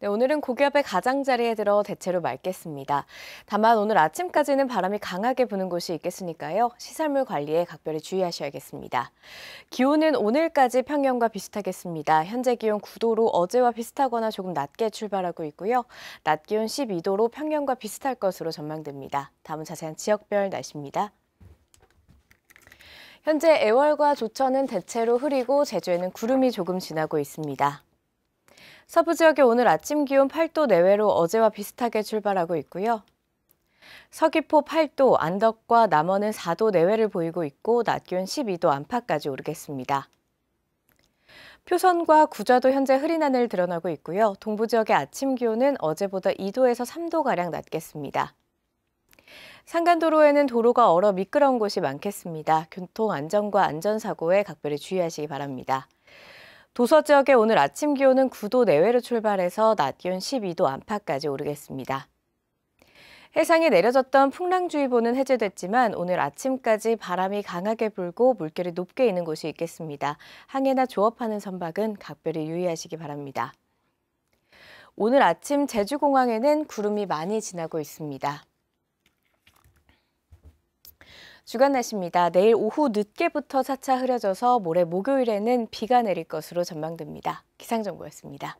네, 오늘은 고기압의 가장자리에 들어 대체로 맑겠습니다. 다만 오늘 아침까지는 바람이 강하게 부는 곳이 있겠으니까요. 시설물 관리에 각별히 주의하셔야겠습니다. 기온은 오늘까지 평년과 비슷하겠습니다. 현재 기온 9도로 어제와 비슷하거나 조금 낮게 출발하고 있고요. 낮 기온 12도로 평년과 비슷할 것으로 전망됩니다. 다음은 자세한 지역별 날씨입니다. 현재 애월과 조천은 대체로 흐리고 제주에는 구름이 조금 지나고 있습니다. 서부 지역의 오늘 아침 기온 8도 내외로 어제와 비슷하게 출발하고 있고요. 서귀포 8도, 안덕과 남원은 4도 내외를 보이고 있고 낮 기온 12도 안팎까지 오르겠습니다. 표선과 구좌도 현재 흐린 하늘 드러나고 있고요. 동부 지역의 아침 기온은 어제보다 2도에서 3도가량 낮겠습니다. 산간도로에는 도로가 얼어 미끄러운 곳이 많겠습니다. 교통 안전과 안전사고에 각별히 주의하시기 바랍니다. 도서 지역의 오늘 아침 기온은 9도 내외로 출발해서 낮 기온 12도 안팎까지 오르겠습니다. 해상에 내려졌던 풍랑주의보는 해제됐지만 오늘 아침까지 바람이 강하게 불고 물결이 높게 있는 곳이 있겠습니다. 항해나 조업하는 선박은 각별히 유의하시기 바랍니다. 오늘 아침 제주공항에는 구름이 많이 지나고 있습니다. 주간 날씨입니다. 내일 오후 늦게부터 차차 흐려져서 모레 목요일에는 비가 내릴 것으로 전망됩니다. 기상정보였습니다.